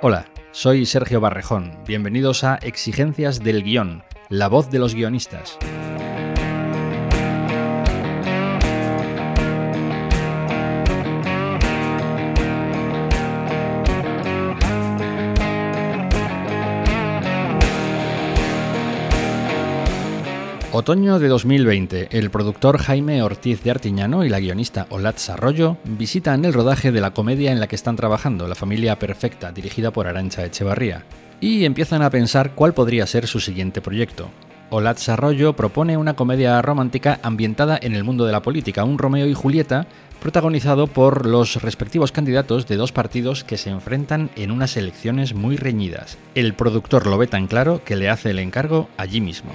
Hola, soy Sergio Barrejón. Bienvenidos a Exigencias del Guión, la voz de los guionistas. Otoño de 2020, el productor Jaime Ortiz de Artiñano y la guionista Olat Arroyo visitan el rodaje de la comedia en la que están trabajando, La familia perfecta, dirigida por Arancha Echevarría, y empiezan a pensar cuál podría ser su siguiente proyecto. Olat Arroyo propone una comedia romántica ambientada en el mundo de la política, un Romeo y Julieta protagonizado por los respectivos candidatos de dos partidos que se enfrentan en unas elecciones muy reñidas. El productor lo ve tan claro que le hace el encargo allí mismo.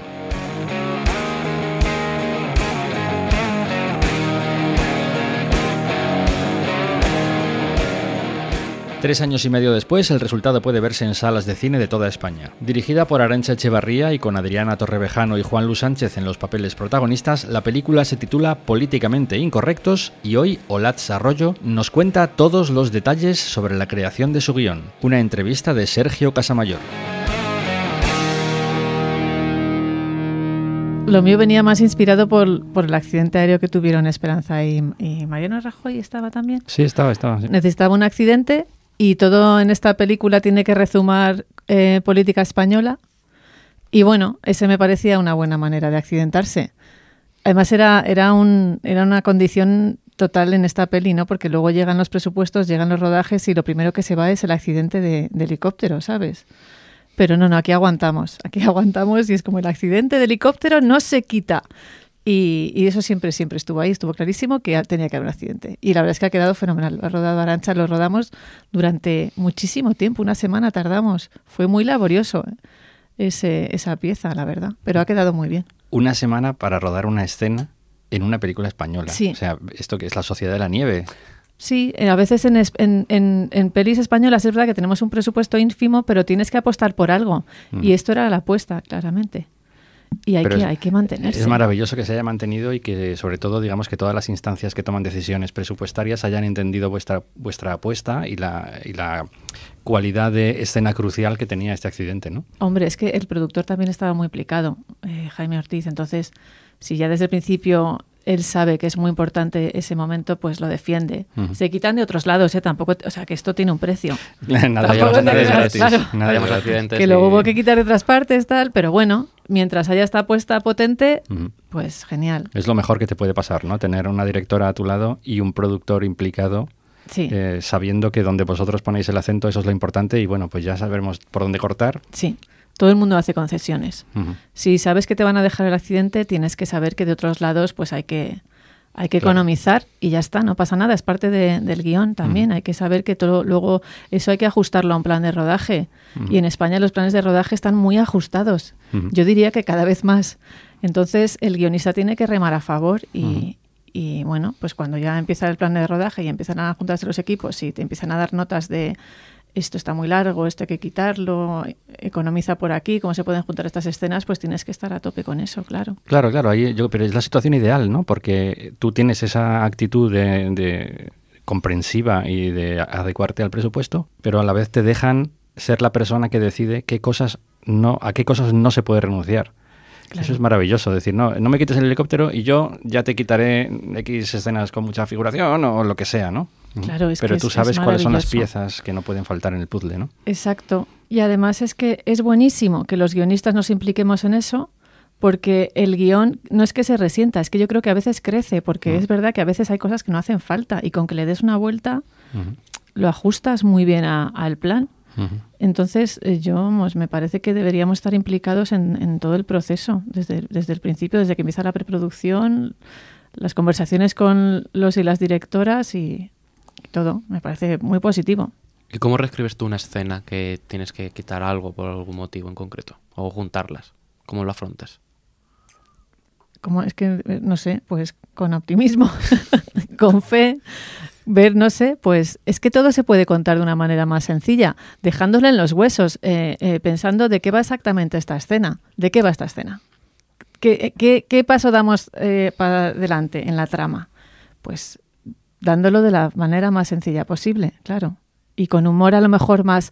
Tres años y medio después, el resultado puede verse en salas de cine de toda España. Dirigida por Arancha Echevarría y con Adriana Torrevejano y Juan Luis Sánchez en los papeles protagonistas, la película se titula Políticamente Incorrectos y hoy Olatz Arroyo nos cuenta todos los detalles sobre la creación de su guión. Una entrevista de Sergio Casamayor. Lo mío venía más inspirado por, el accidente aéreo que tuvieron Esperanza y, Mariano Rajoy. ¿Estaba también? Sí, estaba, estaba. Necesitaba un accidente y todo en esta película tiene que rezumar eh, política española. Y bueno, ese me parecía una buena manera de accidentarse. Además era, era, un, era una condición total en esta peli, ¿no? Porque luego llegan los presupuestos, llegan los rodajes y lo primero que se va es el accidente de, de helicóptero, ¿sabes? Pero no, no, aquí aguantamos, aquí aguantamos y es como el accidente de helicóptero no se quita. Y, eso siempre, siempre estuvo ahí, estuvo clarísimo que tenía que haber un accidente. Y la verdad es que ha quedado fenomenal. ha rodado Arancha, lo rodamos durante muchísimo tiempo, una semana tardamos. Fue muy laborioso eh, ese, esa pieza, la verdad, pero ha quedado muy bien. Una semana para rodar una escena en una película española. Sí. O sea, esto que es la Sociedad de la Nieve. Sí, eh, a veces en, en, pelis españolas es verdad que tenemos un presupuesto ínfimo, pero tienes que apostar por algo. Mm. Y esto era la apuesta, claramente. Y hay, que, hay mantenerse. Es maravilloso que se haya mantenido y que, sobre todo, digamos que todas las instancias que toman decisiones presupuestarias hayan entendido vuestra, vuestra apuesta y la, y la cualidad de escena crucial que tenía este accidente, ¿no? Hombre, es que el productor también estaba muy implicado, eh, Jaime Ortiz. Entonces, si ya desde el principio él sabe que es muy importante ese momento, pues lo defiende. Se quitan de otros lados, ¿eh? Tampoco, o sea, que esto tiene un precio. nada, más Que luego hubo que quitar de otras partes, tal, pero bueno, mientras haya esta apuesta potente, pues genial. Es lo mejor que te puede pasar, ¿no? Tener una directora a tu lado y un productor implicado. Sí. Eh, sabiendo que donde vosotros ponéis el acento eso es lo importante y bueno, pues ya sabremos por dónde cortar. Sí todo el mundo hace concesiones. Si sabes que te van a dejar el accidente, tienes que saber que de otros lados pues hay que, hay que economizar y ya está, no pasa nada, es parte del guión también. Hay que saber que todo, luego eso hay que ajustarlo a un plan de rodaje. Y en España los planes de rodaje están muy ajustados. Yo diría que cada vez más. Entonces el guionista tiene que remar a favor y, y bueno, pues cuando ya empieza el plan de rodaje y empiezan a juntarse los equipos y te empiezan a dar notas de esto está muy largo, esto hay que quitarlo, economiza por aquí, cómo se pueden juntar estas escenas, pues tienes que estar a tope con eso, claro. Claro, claro, ahí yo, pero es la situación ideal, ¿no? Porque tú tienes esa actitud de, comprensiva y de adecuarte al presupuesto, pero a la vez te dejan ser la persona que decide qué cosas no, a qué cosas no se puede renunciar. Eso es maravilloso, decir, no, no me quites el helicóptero y yo ya te quitaré X escenas con mucha figuración o lo que sea, ¿no? Claro, es Pero tú sabes cuáles son las piezas que no pueden faltar en el puzzle, ¿no? Exacto. Y además es que es buenísimo que los guionistas nos impliquemos en eso, porque el guión no es que se resienta, es que yo creo que a veces crece, porque mm. es verdad que a veces hay cosas que no hacen falta y con que le des una vuelta lo ajustas muy bien al plan. Entonces, eh, yo pues, me parece que deberíamos estar implicados en, en todo el proceso, desde, desde el principio, desde que empieza la preproducción, las conversaciones con los y las directoras y todo. Me parece muy positivo. ¿Y cómo reescribes tú una escena que tienes que quitar algo por algún motivo en concreto? O juntarlas. ¿Cómo lo afrontas? Como es que, eh, no sé, pues con optimismo, con fe, ver, no sé, pues es que todo se puede contar de una manera más sencilla, Dejándola en los huesos, eh, eh, pensando de qué va exactamente esta escena, de qué va esta escena. ¿Qué, paso damos para adelante en la trama? Pues dándolo de la manera más sencilla posible, claro. Y con humor a lo mejor más,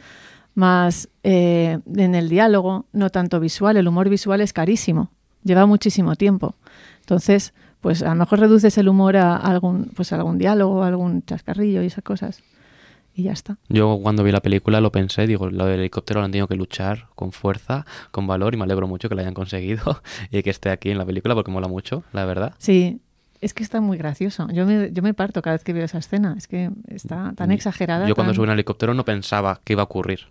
más eh, en el diálogo, no tanto visual. El humor visual es carísimo, lleva muchísimo tiempo. Entonces, pues a lo mejor reduces el humor a algún, pues algún diálogo, algún chascarrillo y esas cosas. Y ya está. Yo cuando vi la película lo pensé, digo, lo del helicóptero lo han tenido que luchar con fuerza, con valor y me alegro mucho que lo hayan conseguido y que esté aquí en la película porque mola mucho, la verdad. Sí, es que está muy gracioso. Yo me, yo me parto cada vez que veo esa escena. Es que está tan exagerada. Yo cuando subí en helicóptero no pensaba que iba a ocurrir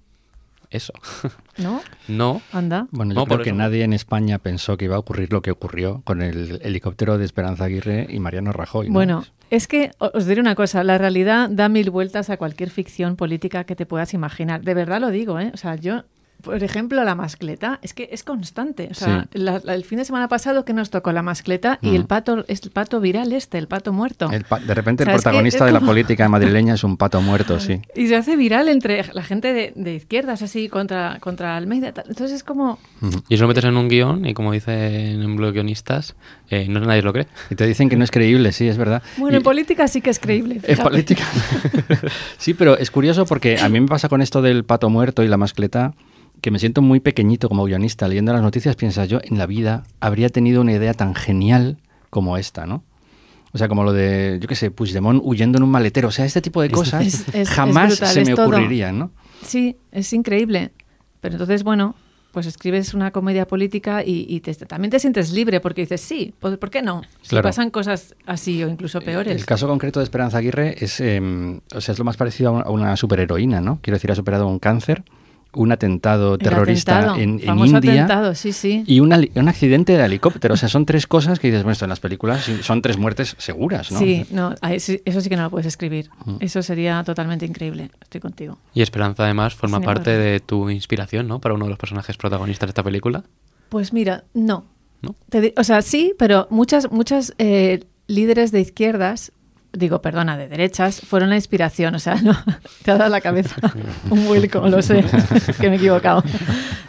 eso. ¿No? no. Anda. Bueno, yo no, porque nadie en España pensó que iba a ocurrir lo que ocurrió con el helicóptero de Esperanza Aguirre y Mariano Rajoy. Bueno, es que os diré una cosa, la realidad da mil vueltas a cualquier ficción política que te puedas imaginar. De verdad lo digo, ¿eh? O sea, yo por ejemplo, la mascleta, es que es constante. O sea, el fin de semana pasado que nos tocó la mascleta y el mm. pato, es el pato viral este, el pato muerto. de repente el protagonista de la política madrileña es un pato muerto, sí. Y se hace viral entre la gente de, izquierdas, así, contra, contra Almeida. Entonces es como... Y eso lo metes en un guión y como dicen en los guionistas, eh, no nadie lo cree. Y te dicen que no es creíble, sí, es verdad. Bueno, en política sí que es creíble. es política. sí, pero es curioso porque a mí me pasa con esto del pato muerto y la mascleta que me siento muy pequeñito como guionista leyendo las noticias, piensas yo, en la vida habría tenido una idea tan genial como esta, ¿no? O sea, como lo de, yo qué sé, Puigdemont huyendo en un maletero. O sea, este tipo de cosas jamás se me ocurrirían, ¿no? Sí, es increíble. Pero entonces, bueno, pues escribes una comedia política y, también te sientes libre porque dices, sí, pues, ¿por, qué no? Si pasan cosas así o incluso eh, peores. El caso concreto de Esperanza Aguirre es, em, o sea, es lo más parecido a una, a una superheroína, ¿no? Quiero decir, ha superado un cáncer un atentado terrorista en, en India atentado, sí, sí. y un accidente de helicóptero. O sea, son tres cosas que dices, bueno, esto en las películas son tres muertes seguras, ¿no? Sí, no, eso sí que no lo puedes escribir. Eso sería totalmente increíble. Estoy contigo. Y Esperanza, además, forma parte de tu inspiración, ¿no? Para uno de los personajes protagonistas de esta película. Pues mira, no. o sea, sí, pero muchas, muchas eh, líderes de izquierdas digo, perdona, de derechas, fueron la inspiración. O sea, no, te ha dado la cabeza un vuelco, lo sé, que me he equivocado.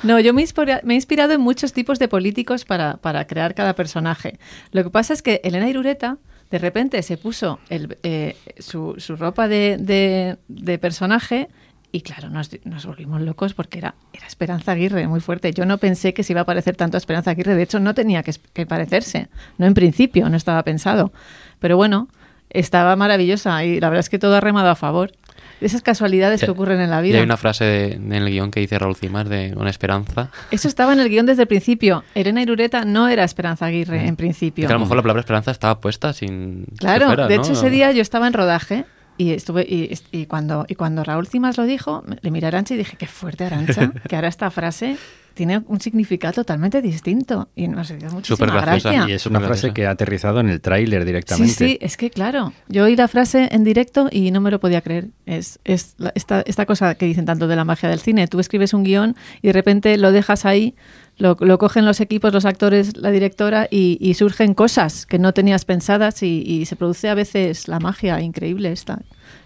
No, yo me, he inspirado en muchos tipos de políticos para, para, crear cada personaje. Lo que pasa es que Elena Irureta de repente se puso eh, su, su, ropa de, de, personaje y claro, nos, volvimos locos porque era, era Esperanza Aguirre, muy fuerte. Yo no pensé que se iba a parecer tanto a Esperanza Aguirre, de hecho no tenía que, que parecerse, no en principio, no estaba pensado. Pero bueno, estaba maravillosa y la verdad es que todo ha remado a favor. Esas casualidades que ocurren en la vida. Y hay una frase en el guión que dice Raúl Cimas de Una esperanza. Eso estaba en el guión desde el principio. Elena Irureta no era Esperanza Aguirre mm. en principio. que a lo mejor la palabra esperanza estaba puesta sin. Claro, de hecho ese día yo estaba en rodaje y estuve y, cuando y cuando Raúl Cimas lo dijo, le miré a Arancha y dije, qué fuerte Arancha, que ahora esta frase tiene un significado totalmente distinto y nos mucho muchísima gracia. Y es una frase que ha aterrizado en el tráiler directamente. Sí, sí, es que claro, yo oí la frase en directo y no me lo podía creer. Es, es esta, esta cosa que dicen tanto de la magia del cine, tú escribes un guión y de repente lo dejas ahí lo, cogen los equipos, los actores, la directora y, surgen cosas que no tenías pensadas y, se produce a veces la magia increíble esta.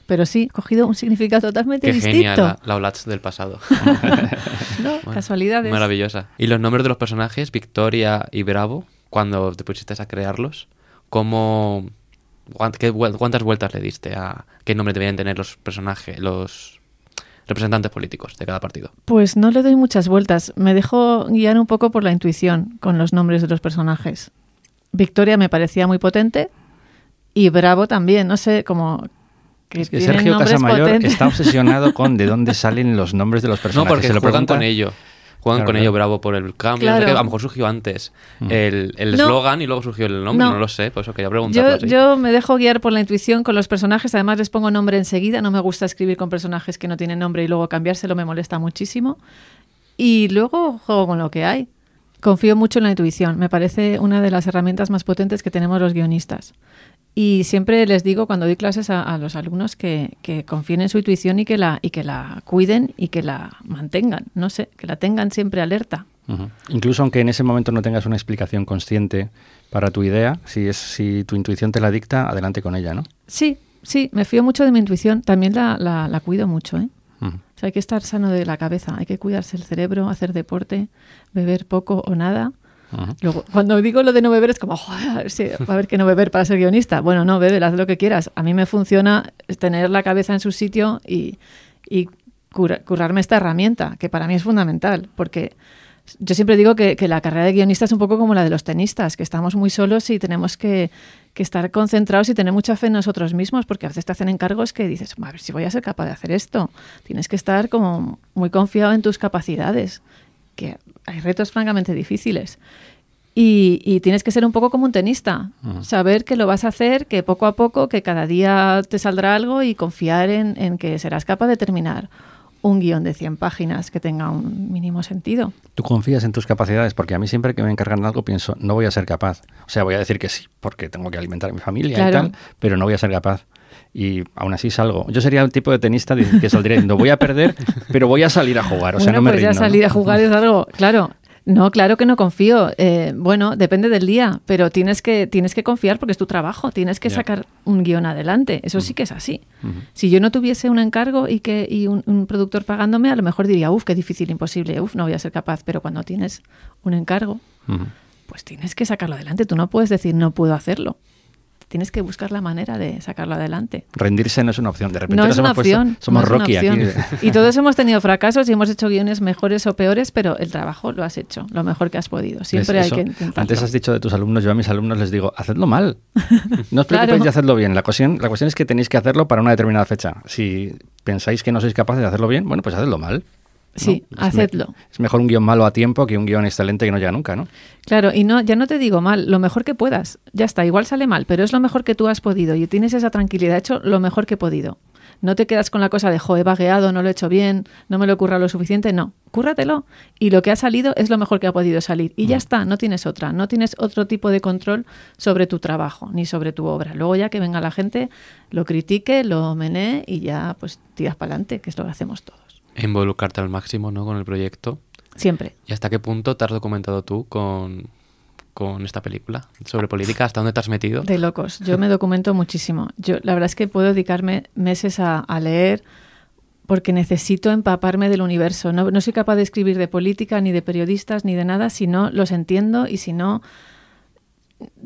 Pero sí, cogido un significado totalmente distinto. la, la del pasado. no, casualidades. Maravillosa. ¿Y los nombres de los personajes, Victoria y Bravo, cuando te pusiste a crearlos, cómo, cuántas vueltas le diste a qué nombre debían tener los personajes, los representantes políticos de cada partido. Pues no le doy muchas vueltas. Me dejo guiar un poco por la intuición con los nombres de los personajes. Victoria me parecía muy potente y Bravo también. No sé, como Sergio Casamayor está obsesionado con de dónde salen los nombres de los personajes. No, porque se lo preguntan con ello juegan con ello bravo por el cambio. a lo mejor surgió antes mm. el eslogan el y luego surgió el nombre, no, lo sé, por eso quería preguntar. Yo, yo, me dejo guiar por la intuición con los personajes, además les pongo nombre enseguida, no me gusta escribir con personajes que no tienen nombre y luego cambiárselo me molesta muchísimo. Y luego juego con lo que hay. Confío mucho en la intuición, me parece una de las herramientas más potentes que tenemos los guionistas. Y siempre les digo cuando doy clases a, los alumnos que, confíen en su intuición y que, la, y que la cuiden y que la mantengan, no sé, que la tengan siempre alerta. Incluso aunque en ese momento no tengas una explicación consciente para tu idea, si, es, si tu intuición te la dicta, adelante con ella, ¿no? Sí, sí, me fío mucho de mi intuición, también la, la, la cuido mucho, ¿eh? hay que estar sano de la cabeza, hay que cuidarse el cerebro, hacer deporte, beber poco o nada Luego, cuando digo lo de no beber es como, joder, va a haber que no beber para ser guionista. Bueno, no, bebe, haz lo que quieras. A mí me funciona tener la cabeza en su sitio y, y esta herramienta, que para mí es fundamental, porque yo siempre digo que, la carrera de guionista es un poco como la de los tenistas, que estamos muy solos y tenemos que, que, estar concentrados y tener mucha fe en nosotros mismos, porque a veces te hacen encargos que dices, a ver si voy a ser capaz de hacer esto. Tienes que estar como muy confiado en tus capacidades que hay retos francamente difíciles. Y, tienes que ser un poco como un tenista, saber que lo vas a hacer, que poco a poco, que cada día te saldrá algo y confiar en, que serás capaz de terminar un guión de 100 páginas que tenga un mínimo sentido. Tú confías en tus capacidades, porque a mí siempre que me encargan algo pienso, no voy a ser capaz. O sea, voy a decir que sí, porque tengo que alimentar a mi familia y tal, pero no voy a ser capaz y aún así salgo. Yo sería un tipo de tenista que saldría no voy a perder, pero voy a salir a jugar, o sea, no me pues salir a jugar es algo, claro. No, claro que no confío. Eh, bueno, depende del día, pero tienes que, tienes que confiar porque es tu trabajo, tienes que sacar un guión adelante. Eso sí mm. que es así. Si yo no tuviese un encargo y, que, y un, productor pagándome, a lo mejor diría, uff, qué difícil, imposible, uff, no voy a ser capaz. Pero cuando tienes un encargo, pues tienes que sacarlo adelante. Tú no puedes decir, no puedo hacerlo tienes que buscar la manera de sacarlo adelante. Rendirse no es una opción, de repente no es una pues, opción, somos Rocky aquí. Y todos hemos tenido fracasos y hemos hecho guiones mejores o peores, pero el trabajo lo has hecho, lo mejor que has podido. Siempre hay que intentarlo. Antes has dicho de tus alumnos, yo a mis alumnos les digo, hacedlo mal. No os preocupéis de hacerlo bien. La cuestión, la cuestión es que tenéis que hacerlo para una determinada fecha. Si pensáis que no sois capaces de hacerlo bien, bueno, pues hacedlo mal. Sí, hacedlo. Es mejor un guión malo a tiempo que un guión excelente que no llega nunca, ¿no? Claro, y no, ya no te digo mal, lo mejor que puedas. Ya está, igual sale mal, pero es lo mejor que tú has podido y tienes esa tranquilidad, he hecho lo mejor que he podido. No te quedas con la cosa de, jo, he vagueado, no lo he hecho bien, no me lo ocurra lo suficiente. No, cúrratelo. Y lo que ha salido es lo mejor que ha podido salir. Y ya está, no tienes otra. No tienes otro tipo de control sobre tu trabajo ni sobre tu obra. Luego ya que venga la gente, lo critique, lo menee y ya pues tiras para adelante, que es lo que hacemos todos involucrarte al máximo ¿no? con el proyecto. Siempre. ¿Y hasta qué punto te has documentado tú con, con esta película sobre política? ¿Hasta dónde te has metido? De locos. Yo me documento muchísimo. Yo la verdad es que puedo dedicarme meses a, leer porque necesito empaparme del universo. No, soy capaz de escribir de política, ni de periodistas, ni de nada, si no los entiendo y si no,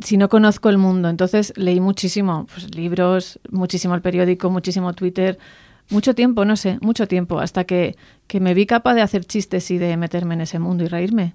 si no conozco el mundo. Entonces leí muchísimo, pues, libros, muchísimo el periódico, muchísimo Twitter, mucho tiempo, no sé, mucho tiempo, hasta que, que, me vi capaz de hacer chistes y de meterme en ese mundo y reírme.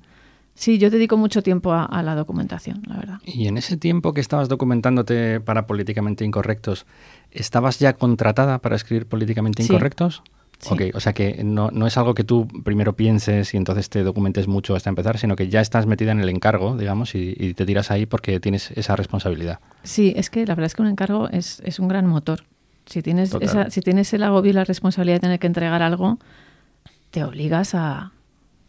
Sí, yo dedico mucho tiempo a, la documentación, la verdad. ¿Y en ese tiempo que estabas documentándote para Políticamente Incorrectos, estabas ya contratada para escribir Políticamente Incorrectos? Sí. o sea que no, no, es algo que tú primero pienses y entonces te documentes mucho hasta empezar, sino que ya estás metida en el encargo, digamos, y, y te tiras ahí porque tienes esa responsabilidad. Sí, es que la verdad es que un encargo es, es un gran motor. Si tienes, si tienes el agobio y la responsabilidad de tener que entregar algo, te obligas a,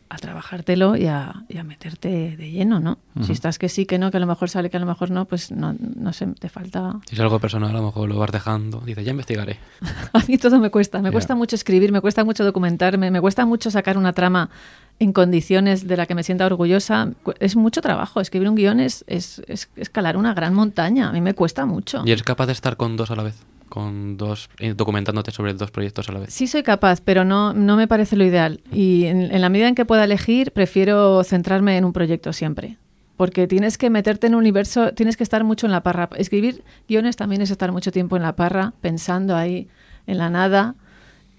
a trabajártelo y a, a, meterte de lleno, ¿no? Si estás que sí, que no, que a lo mejor sale, que a lo mejor no, pues no, no sé, te falta... Si es algo personal, a lo mejor lo vas dejando, dices, ya investigaré. a mí todo me cuesta, me cuesta mucho escribir, me cuesta mucho documentarme, me cuesta mucho sacar una trama en condiciones de la que me sienta orgullosa. Es mucho trabajo, escribir un guión es, es, es escalar una gran montaña, a mí me cuesta mucho. Y eres capaz de estar con dos a la vez con dos eh, documentándote sobre dos proyectos a la vez. Sí soy capaz, pero no, no me parece lo ideal. Mm. Y en, la medida en que pueda elegir, prefiero centrarme en un proyecto siempre porque tienes que meterte en un universo, tienes que estar mucho en la parra. Escribir guiones también es estar mucho tiempo en la parra, pensando ahí en la nada,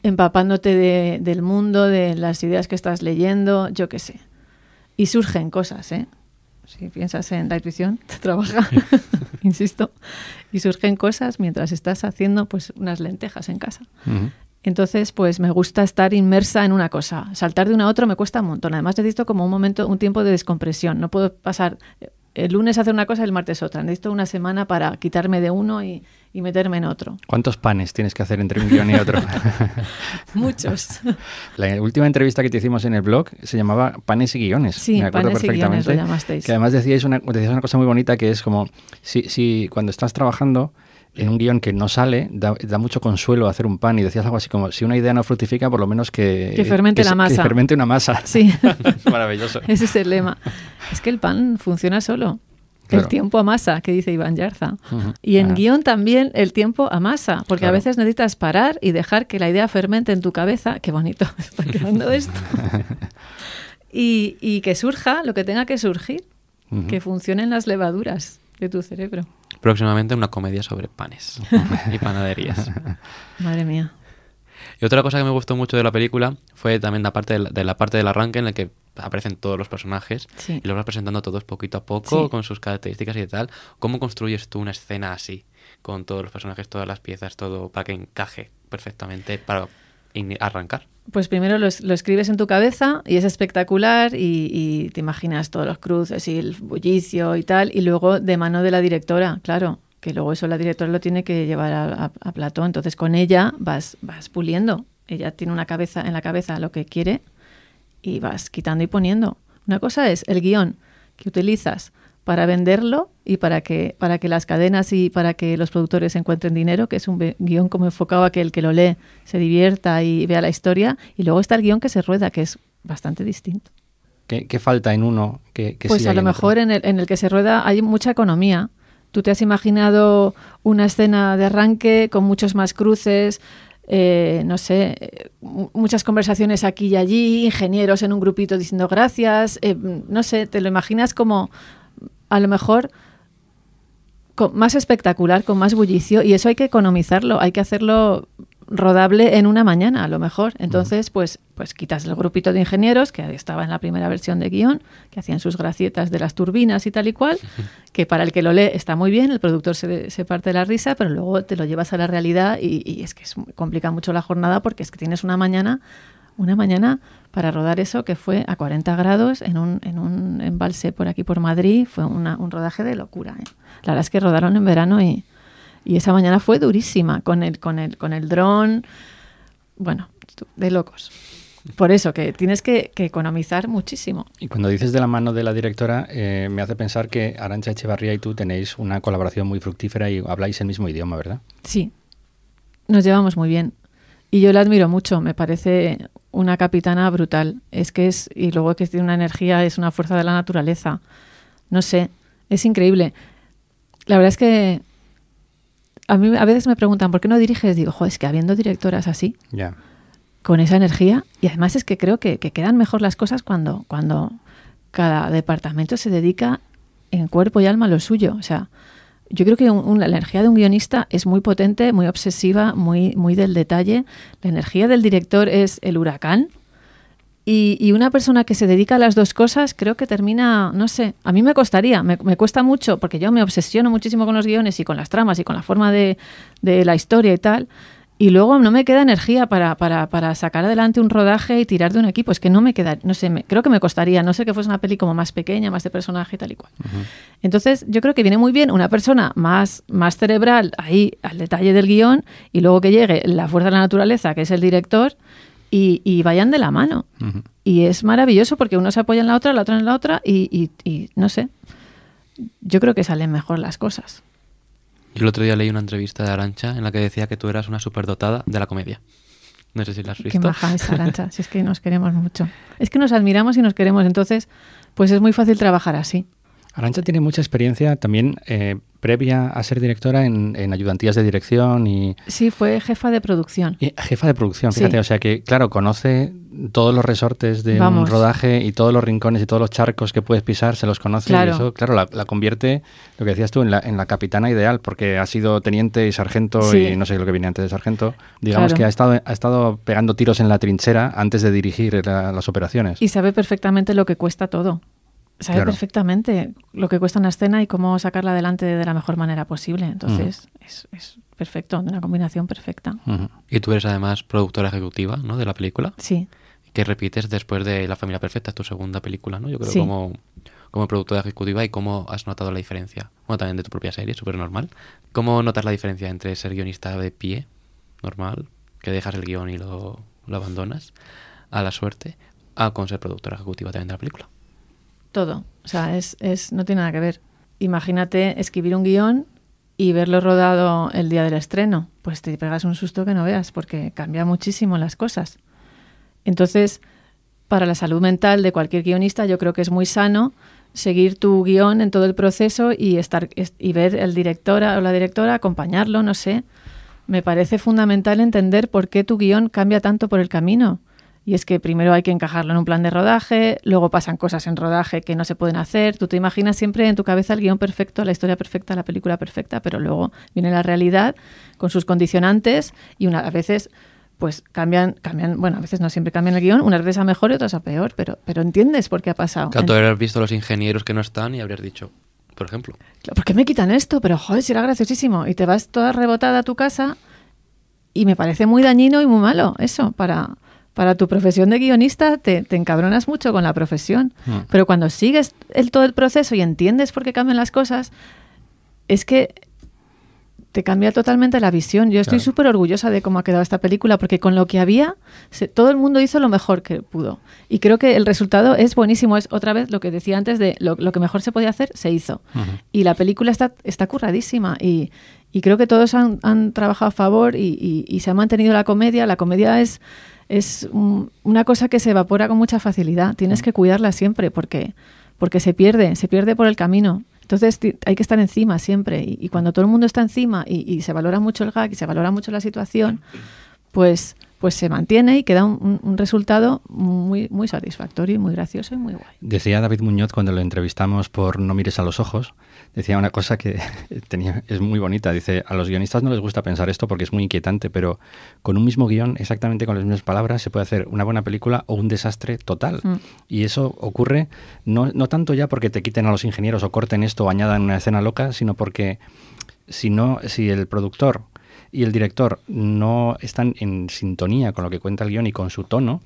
empapándote del mundo, de las ideas que estás leyendo, yo qué sé. Y surgen cosas, ¿eh? si piensas en la intuición, te trabaja, insisto, y surgen cosas mientras estás haciendo pues unas lentejas en casa. Entonces, pues me gusta estar inmersa en una cosa. Saltar de una a otra me cuesta un montón. Además, necesito como un momento, un tiempo de descompresión. No puedo pasar eh, el lunes hacer una cosa y el martes otra. Necesito una semana para quitarme de uno y, y meterme en otro. ¿Cuántos panes tienes que hacer entre un guión y otro? Muchos. La última entrevista que te hicimos en el blog se llamaba Panes y guiones. Sí, me acuerdo perfectamente. lo Que además decías una, cosa muy bonita que es como si, cuando estás trabajando en un guión que no sale, da, mucho consuelo hacer un pan. Y decías algo así como, si una idea no fructifica, por lo menos que... Que fermente la masa. Que fermente una masa. Sí. Maravilloso. Ese es el lema. Es que el pan funciona solo. El tiempo amasa, que dice Iván Yarza. Y en ah. guión también el tiempo amasa, porque a veces necesitas parar y dejar que la idea fermente en tu cabeza. Qué bonito está quedando esto. y, que surja lo que tenga que surgir, que funcionen las levaduras de tu cerebro. Próximamente una comedia sobre panes y panaderías. Madre mía. Y otra cosa que me gustó mucho de la película fue también la la parte del arranque en la que aparecen todos los personajes y los vas presentando todos poquito a poco con sus características y tal. ¿Cómo construyes tú una escena así? Con todos los personajes, todas las piezas, todo para que encaje perfectamente para arrancar. Pues primero lo, escribes en tu cabeza y es espectacular y, te imaginas todos los cruces y el bullicio y tal, y luego de mano de la directora, claro, que luego eso la directora lo tiene que llevar a, plato. entonces con ella vas, vas puliendo. Ella tiene una cabeza en la cabeza lo que quiere y vas quitando y poniendo. Una cosa es el guión que utilizas para venderlo y para que, para que las cadenas y para que los productores encuentren dinero, que es un guión como enfocado a que el que lo lee se divierta y vea la historia. Y luego está el guión que se rueda, que es bastante distinto. ¿Qué, falta en uno? Que, pues a lo mejor en el, en el que se rueda hay mucha economía. Tú te has imaginado una escena de arranque con muchos más cruces, eh, no sé, eh, muchas conversaciones aquí y allí, ingenieros en un grupito diciendo gracias, eh, no sé, te lo imaginas como a lo mejor más espectacular, con más bullicio, y eso hay que economizarlo, hay que hacerlo rodable en una mañana, a lo mejor. Entonces, pues, pues quitas el grupito de ingenieros que estaba en la primera versión de guión, que hacían sus gracietas de las turbinas y tal y cual, que para el que lo lee está muy bien, el productor se, parte de la risa, pero luego te lo llevas a la realidad y, es que complica mucho la jornada porque es que tienes una mañana, una mañana para rodar eso que fue a 40 grados en un, en un embalse por aquí por Madrid, fue un rodaje de locura. ¿eh? La verdad es que rodaron en verano y y esa mañana fue durísima con el, con el, con el dron. Bueno, de locos. Por eso, que tienes que, economizar muchísimo. Y cuando dices de la mano de la directora, eh, me hace pensar que Arancha Echevarría y tú tenéis una colaboración muy fructífera y habláis el mismo idioma, ¿verdad? Sí, nos llevamos muy bien. Y yo la admiro mucho, me parece una capitana brutal. Es que es, y luego que tiene una energía, es una fuerza de la naturaleza. No sé, es increíble. La verdad es que a mí a veces me preguntan, ¿por qué no diriges? Digo, joder, es que habiendo directoras así, con esa energía, y además es que creo que, quedan mejor las cosas cuando, cuando cada departamento se dedica en cuerpo y alma a lo suyo. O sea, yo creo que la energía de un guionista es muy potente, muy obsesiva, muy, muy del detalle. La energía del director es el huracán, y, una persona que se dedica a las dos cosas creo que termina, no sé, a mí me costaría, me, cuesta mucho, porque yo me obsesiono muchísimo con los guiones y con las tramas y con la forma de, de la historia y tal, y luego no me queda energía para, para, para, sacar adelante un rodaje y tirar de un equipo. Es que no me queda, no sé, me, creo que me costaría, no sé que fuese una peli como más pequeña, más de personaje, y tal y cual. Entonces, yo creo que viene muy bien una persona más, más cerebral ahí al detalle del guión y luego que llegue la fuerza de la naturaleza, que es el director, y, vayan de la mano. Y es maravilloso porque uno se apoya en la otra, la otra en la otra y, no sé, yo creo que salen mejor las cosas. Yo el otro día leí una entrevista de Arancha en la que decía que tú eras una superdotada de la comedia. No sé si la has visto. Qué maja es Arancha, si es que nos queremos mucho. Es que nos admiramos y nos queremos, entonces, pues es muy fácil trabajar así. Arancha tiene mucha experiencia también eh, previa a ser directora en, ayudantías de dirección y... Sí, fue jefa de producción. jefa de producción, fíjate, o sea que, claro, conoce todos los resortes de un rodaje y todos los rincones y todos los charcos que puedes pisar, se los conoce claro. eso, claro, la, convierte, lo que decías tú, en la, en la capitana ideal, porque ha sido teniente y sargento y no sé lo que viene antes de sargento. Digamos que ha estado, ha estado pegando tiros en la trinchera antes de dirigir las operaciones. Y sabe perfectamente lo que cuesta todo sabe perfectamente lo que cuesta una escena y cómo sacarla adelante de la mejor manera posible. Entonces, es, perfecto, una combinación perfecta. Y tú eres además productora ejecutiva ¿no? de la película. Sí. Que repites después de La familia perfecta, tu segunda película, ¿no? Yo creo como, como productora ejecutiva y cómo has notado la diferencia. Bueno, también de tu propia serie, súper normal. ¿Cómo notas la diferencia entre ser guionista de pie, normal, que dejas el guión y lo, lo abandonas, a la suerte, a con ser productora ejecutiva también de la película? todo. O sea, es, no tiene nada que ver. Imagínate escribir un guión y verlo rodado el día del estreno. Pues te pegas un susto que no veas, porque cambia muchísimo las cosas. Entonces, para la salud mental de cualquier guionista, yo creo que es muy sano seguir tu guión en todo el proceso y estar y ver el director o la directora, acompañarlo, no sé. Me parece fundamental entender por qué tu guión cambia tanto por el camino. Y es que primero hay que encajarlo en un plan de rodaje, luego pasan cosas en rodaje que no se pueden hacer. Tú te imaginas siempre en tu cabeza el guión perfecto, la historia perfecta, la película perfecta, pero luego viene la realidad con sus condicionantes y a veces pues cambian, cambian, bueno, a veces no siempre cambian el guión, unas veces a mejor y otras a peor, pero, pero entiendes por qué ha pasado. Claro, tú visto a los ingenieros que no están y habrías dicho, por ejemplo. ¿Por qué me quitan esto? Pero joder, si era graciosísimo. Y te vas toda rebotada a tu casa y me parece muy dañino y muy malo eso para para tu profesión de guionista te, encabronas mucho con la profesión, hmm. pero cuando sigues el, todo el proceso y entiendes por qué cambian las cosas, es que te cambia totalmente la visión. Yo estoy súper orgullosa de cómo ha quedado esta película, porque con lo que había, todo el mundo hizo lo mejor que pudo. Y creo que el resultado es buenísimo. Es otra vez lo que decía antes de lo, que mejor se podía hacer, se hizo. Y la película está, está curradísima y, creo que todos han, trabajado a favor y, y se ha mantenido la comedia. La comedia es es una cosa que se evapora con mucha facilidad. Tienes mm. que cuidarla siempre porque, porque se pierde, se pierde por el camino. Entonces hay que estar encima siempre. Y, cuando todo el mundo está encima y, y, se valora mucho el gag y se valora mucho la situación, pues pues se mantiene y queda un, resultado muy, muy satisfactorio y muy gracioso y muy guay. Decía David Muñoz cuando lo entrevistamos por No mires a los ojos, decía una cosa que tenía, es muy bonita. Dice, a los guionistas no les gusta pensar esto porque es muy inquietante, pero con un mismo guión, exactamente con las mismas palabras, se puede hacer una buena película o un desastre total. Mm. Y eso ocurre no, no tanto ya porque te quiten a los ingenieros o corten esto o añadan una escena loca, sino porque si, no, si el productor y el director no están en sintonía con lo que cuenta el guión y con su tono,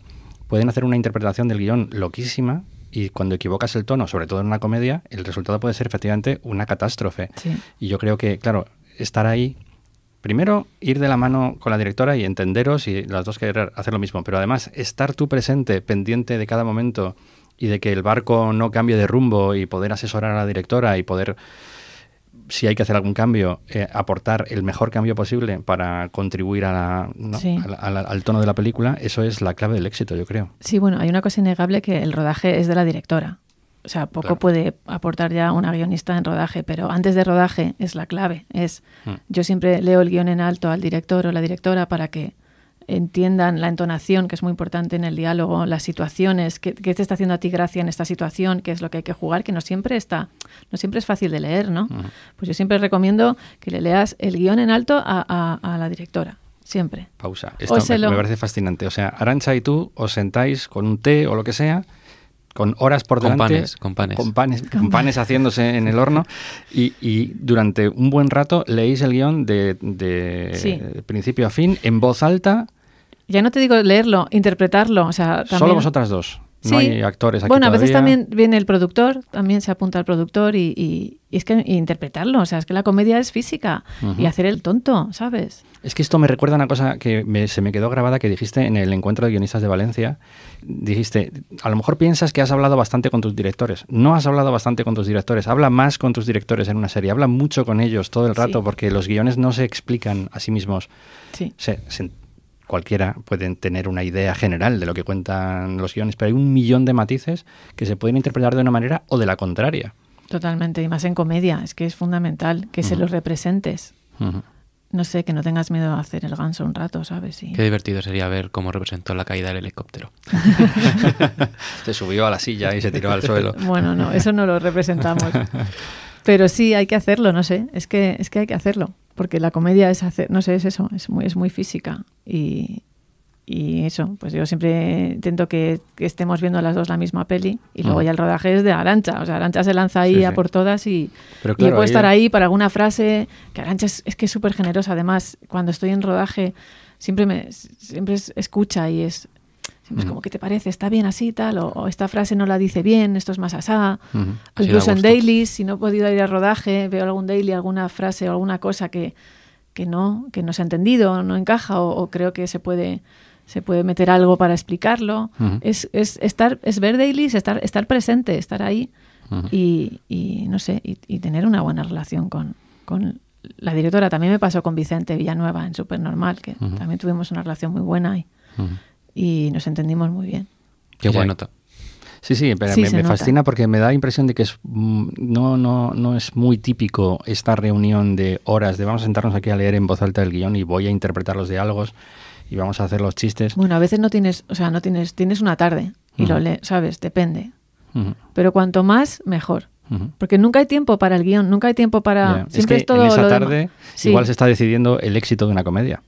pueden hacer una interpretación del guión loquísima y cuando equivocas el tono, sobre todo en una comedia, el resultado puede ser efectivamente una catástrofe. Y yo creo que, claro, estar ahí, primero ir de la mano con la directora y entenderos y las dos querer hacer lo mismo, pero además estar tú presente, pendiente de cada momento y de que el barco no cambie de rumbo y poder asesorar a la directora y poder si hay que hacer algún cambio, eh, aportar el mejor cambio posible para contribuir a la, al tono de la película, eso es la clave del éxito, yo creo. Sí, bueno, hay una cosa innegable que el rodaje es de la directora. O sea, poco puede aportar ya una guionista en rodaje, pero antes de rodaje es la clave. Es, hmm. Yo siempre leo el guión en alto al director o la directora para que entiendan la entonación, que es muy importante en el diálogo, las situaciones, qué, te está haciendo a ti gracia en esta situación, qué es lo que hay que jugar, que no siempre está, no siempre es fácil de leer, ¿no? Pues yo siempre recomiendo que le leas el guión en alto a, la directora. Siempre. Pausa. Esto me, parece fascinante. O sea, Arancha y tú os sentáis con un té o lo que sea, con horas por delante. Con panes, con panes. haciéndose en el horno. Y, durante un buen rato leéis el guión de, de principio a fin en voz alta ya no te digo leerlo, interpretarlo. O sea, Solo vosotras dos. No hay actores aquí Bueno, a veces también viene el productor, también se apunta al productor y, es que interpretarlo. O sea, es que la comedia es física y hacer el tonto, ¿sabes? Es que esto me recuerda a una cosa que me, se me quedó grabada que dijiste en el encuentro de guionistas de Valencia. Dijiste, a lo mejor piensas que has hablado bastante con tus directores. No has hablado bastante con tus directores. Habla más con tus directores en una serie. Habla mucho con ellos todo el rato porque los guiones no se explican a sí mismos. Sí cualquiera pueden tener una idea general de lo que cuentan los guiones, pero hay un millón de matices que se pueden interpretar de una manera o de la contraria. Totalmente, y más en comedia, es que es fundamental que se los representes. No sé, que no tengas miedo a hacer el ganso un rato, ¿sabes? Qué divertido sería ver cómo representó la caída del helicóptero. se subió a la silla y se tiró al suelo. Bueno, no, eso no lo representamos. Pero sí, hay que hacerlo, no sé, es que, es que hay que hacerlo porque la comedia es hacer, no sé, es eso, es muy, es muy física. Y, y eso, pues yo siempre intento que, estemos viendo las dos la misma peli y luego ah. ya el rodaje es de Arancha. O sea, Arancha se lanza ahí a por todas y, puedo estar ahí para alguna frase. Que Arancha es, que es súper generosa. Además, cuando estoy en rodaje, siempre me siempre escucha y es pues, como que te parece, está bien así, tal, o, esta frase no la dice bien, esto es más asada? incluso en dailies, si no he podido ir a rodaje, veo algún daily, alguna frase o alguna cosa que, que, no, que no se ha entendido, no encaja, o, creo que se puede, se puede meter algo para explicarlo. es, es, estar, es ver dailies, estar, estar presente, estar ahí y, y, no sé, y, tener una buena relación con, con la directora. También me pasó con Vicente Villanueva en Supernormal, que también tuvimos una relación muy buena y y nos entendimos muy bien. Qué buena nota. Sí, sí, me, fascina porque me da la impresión de que es, mm, no, no, no es muy típico esta reunión de horas de vamos a sentarnos aquí a leer en voz alta el guión y voy a interpretar los diálogos y vamos a hacer los chistes. Bueno, a veces no tienes, o sea, no tienes, tienes una tarde y lo lees, ¿sabes? Depende. Pero cuanto más, mejor. Porque nunca hay tiempo para el guión, nunca hay tiempo para... Siempre es, que En esa tarde igual se está decidiendo el éxito de una comedia.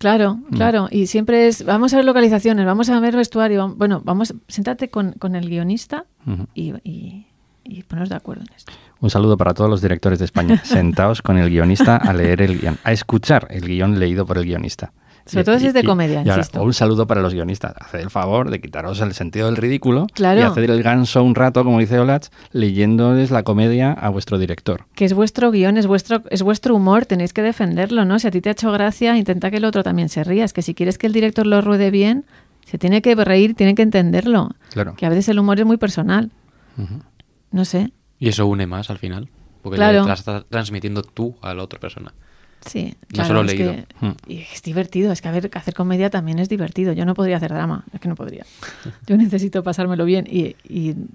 Claro, mm. claro. Y siempre es, vamos a ver localizaciones, vamos a ver vestuario. bueno, vamos, sentate con, con el guionista y, y, de acuerdo en esto. Un saludo para todos los directores de España. Sentaos con el guionista a leer el guión, a escuchar el guión leído por el guionista. Sobre todo si es de comedia, insisto. un saludo para los guionistas. Haced el favor de quitaros el sentido del ridículo y hacer el ganso un rato, como dice Olatz, leyéndoles la comedia a vuestro director. Que es vuestro guión, es vuestro, es vuestro humor, tenéis que defenderlo, ¿no? Si a ti te ha hecho gracia, intenta que el otro también se ría. Es que si quieres que el director lo ruede bien, se tiene que reír, tiene que entenderlo. Claro. Que a veces el humor es muy personal. No sé. Y eso une más al final. Porque lo estás transmitiendo tú a la otra persona. Sí, no solo es leído. Hmm. y es divertido, es que a ver, hacer comedia también es divertido. Yo no podría hacer drama, es que no podría. Yo necesito pasármelo bien y,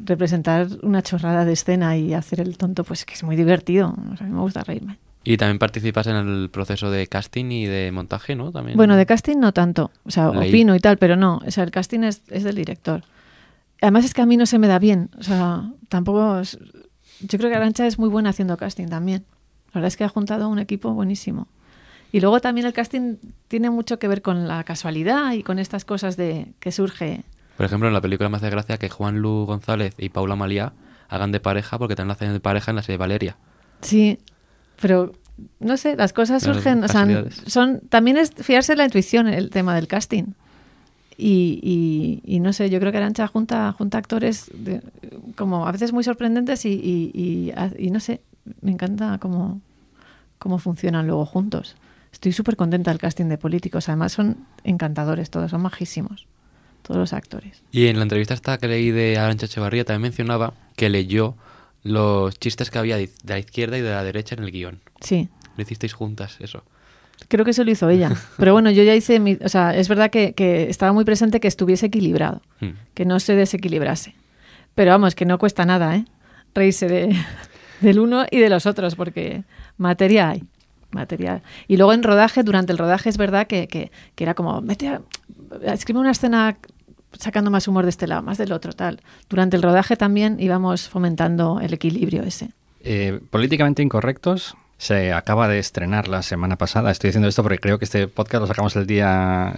representar una chorrada de escena y hacer el tonto, pues que es muy divertido. me gusta reírme. Y también participas en el proceso de casting y de montaje, ¿no? También. Bueno, de casting no tanto. O sea, opino y tal, pero no. O sea, el casting es, del director. Además es que a mí no se me da bien. O sea, tampoco... Yo creo que Arancha es muy buena haciendo casting también. La verdad es que ha juntado un equipo buenísimo. Y luego también el casting tiene mucho que ver con la casualidad y con estas cosas de que surge. Por ejemplo, en la película me hace gracia que Juan Lu González y Paula Malía hagan de pareja porque también hacen de pareja en la serie Valeria. Sí, pero no sé, las cosas surgen, son, también es fiarse de la intuición el tema del casting. Y, no sé, yo creo que Arancha junta, junta actores como a veces muy sorprendentes y, no sé, me encanta cómo, cómo funcionan luego juntos. Estoy súper contenta del casting de políticos. Además son encantadores todos, son majísimos. Todos los actores. Y en la entrevista esta que leí de Arancha Echevarría también mencionaba que leyó los chistes que había de la izquierda y de la derecha en el guión. Sí. Lo hicisteis juntas, eso. Creo que eso lo hizo ella. Pero bueno, yo ya hice mi... O sea, es verdad que, estaba muy presente que estuviese equilibrado, mm. que no se desequilibrase. Pero vamos, que no cuesta nada, ¿eh? Reírse de... Del uno y de los otros, porque materia hay. Material. Y luego en rodaje, durante el rodaje es verdad que, que, era como, mete escribe una escena sacando más humor de este lado, más del otro, tal. Durante el rodaje también íbamos fomentando el equilibrio ese. Eh, políticamente incorrectos, se acaba de estrenar la semana pasada. Estoy diciendo esto porque creo que este podcast lo sacamos el día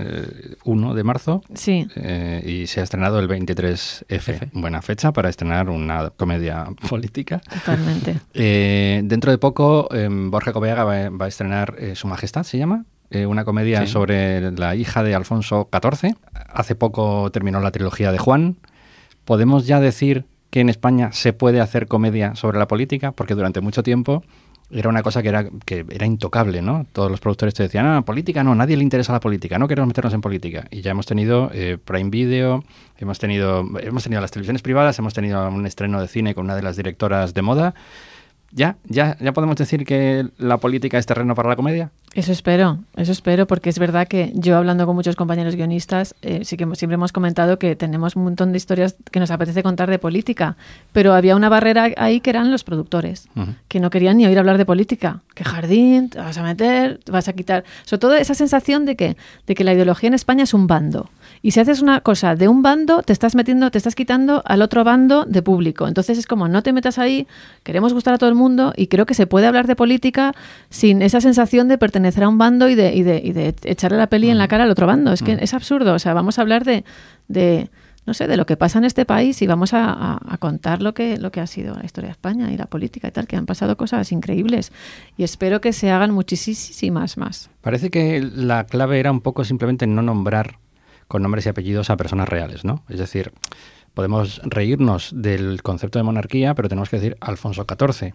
1 eh, de marzo. Sí. Eh, y se ha estrenado el 23F. Buena fecha para estrenar una comedia política. Totalmente. Eh, dentro de poco, em, Borja Coveaga va, a estrenar Su Majestad, ¿se llama? una comedia sobre la hija de Alfonso XIV. Hace poco terminó la trilogía de Juan. ¿Podemos ya decir que en España se puede hacer comedia sobre la política? Porque durante mucho tiempo era una cosa que era, que era intocable, ¿no? Todos los productores te decían, ah, política no, nadie le interesa la política, no queremos meternos en política. Y ya hemos tenido eh, Prime Video, hemos tenido, hemos tenido las televisiones privadas, hemos tenido un estreno de cine con una de las directoras de moda. ¿Ya? ¿Ya, ¿Ya podemos decir que la política es terreno para la comedia? Eso espero, eso espero, porque es verdad que yo hablando con muchos compañeros guionistas, eh, sí que siempre hemos comentado que tenemos un montón de historias que nos apetece contar de política, pero había una barrera ahí que eran los productores, que no querían ni oír hablar de política, que jardín, te vas a meter, te vas a quitar, sobre todo esa sensación de que, de que la ideología en España es un bando y si haces una cosa de un bando, te estás metiendo, te estás quitando al otro bando de público. Entonces es como, no te metas ahí, queremos gustar a todo el mundo y creo que se puede hablar de política sin esa sensación de pertenecer a un bando y de, echarle la peli en la cara al otro bando. Es que es absurdo. O sea, vamos a hablar de, no sé, de lo que pasa en este país y vamos a, contar lo que, lo que ha sido la historia de España y la política y tal, que han pasado cosas increíbles y espero que se hagan muchísimas más. Parece que la clave era un poco simplemente no nombrar con nombres y apellidos a personas reales, ¿no? Es decir, podemos reírnos del concepto de monarquía, pero tenemos que decir Alfonso XIV.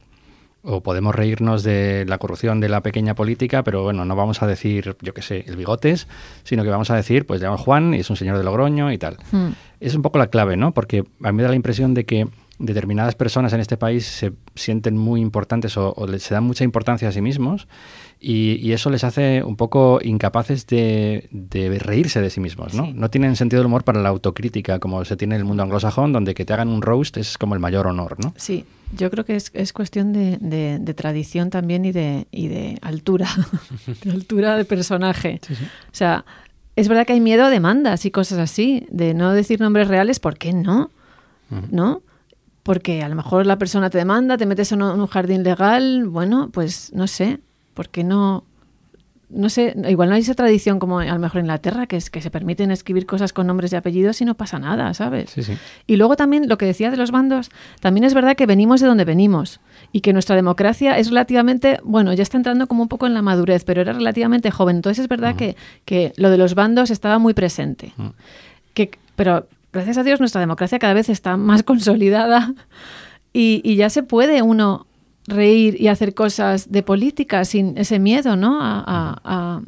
O podemos reírnos de la corrupción de la pequeña política, pero bueno, no vamos a decir, yo qué sé, el bigotes, sino que vamos a decir, pues llama Juan y es un señor de Logroño y tal. Hmm. Es un poco la clave, ¿no? Porque a mí me da la impresión de que determinadas personas en este país se sienten muy importantes o, se dan mucha importancia a sí mismos y, eso les hace un poco incapaces de, reírse de sí mismos, ¿no? No tienen sentido del humor para la autocrítica como se tiene en el mundo anglosajón, donde que te hagan un roast es como el mayor honor, ¿no? Sí, yo creo que es, es cuestión de, tradición también y de, de altura, de altura de personaje. O sea, es verdad que hay miedo a demandas y cosas así, de no decir nombres reales, ¿por qué no? ¿No? porque a lo mejor la persona te demanda, te metes en un jardín legal, bueno, pues no sé, porque no no sé, igual no hay esa tradición como a lo mejor en Inglaterra, que es que se permiten escribir cosas con nombres y apellidos y no pasa nada, ¿sabes? Sí, sí. Y luego también lo que decía de los bandos, también es verdad que venimos de donde venimos y que nuestra democracia es relativamente, bueno, ya está entrando como un poco en la madurez, pero era relativamente joven. Entonces es verdad que, lo de los bandos estaba muy presente. que, pero gracias a Dios nuestra democracia cada vez está más consolidada y, ya se puede uno reír y hacer cosas de política sin ese miedo, ¿no? A,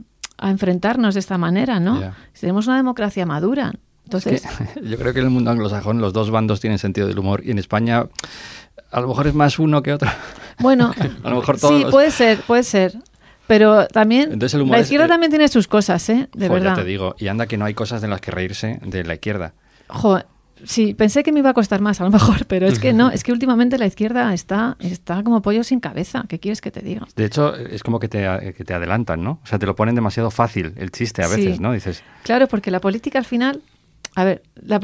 enfrentarnos de esta manera, ¿no? tenemos una democracia madura. Entonces... yo creo que en el mundo anglosajón los dos bandos tienen sentido del humor y en España a lo mejor es más uno que otro. Bueno, a lo mejor todos. Sí, puede ser, puede ser. Pero también la izquierda eh, también tiene sus cosas, ¿eh? De verdad. Ya te digo, y anda que no hay cosas de las que reírse de la izquierda. Jo, sí, pensé que me iba a costar más a lo mejor, pero es que no, es que últimamente la izquierda está, está como pollo sin cabeza. ¿Qué quieres que te diga? De hecho, es como que te, eh, adelantan, ¿no? O sea, te lo ponen demasiado fácil el chiste a veces, ¿no? Dices. Claro, porque la política al final a ver,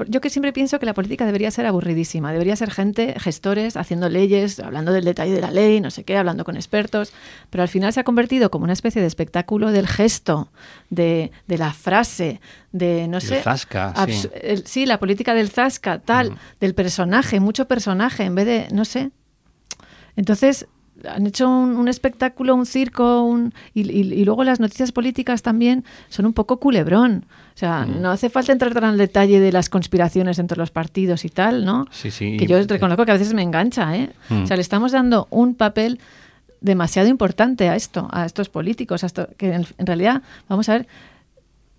yo que siempre pienso que la política debería ser aburridísima, debería ser gente, gestores, haciendo leyes, hablando del detalle de la ley, no sé qué, hablando con expertos, pero al final se ha convertido como una especie de espectáculo del gesto, de, la frase, de no el sé... Zasca, sí. sí. la política del zasca, tal, mm. del personaje, mucho personaje, en vez de, no sé. Entonces, han hecho un, espectáculo, un circo, y, y, luego las noticias políticas también son un poco culebrón. O sea, no hace falta entrar en al detalle de las conspiraciones entre los partidos y tal, ¿no? Sí, sí. Que yo eh, reconozco que a veces me engancha, ¿eh? O mm. sea, le estamos dando un papel demasiado importante a esto, a estos políticos, a que en realidad, vamos a ver,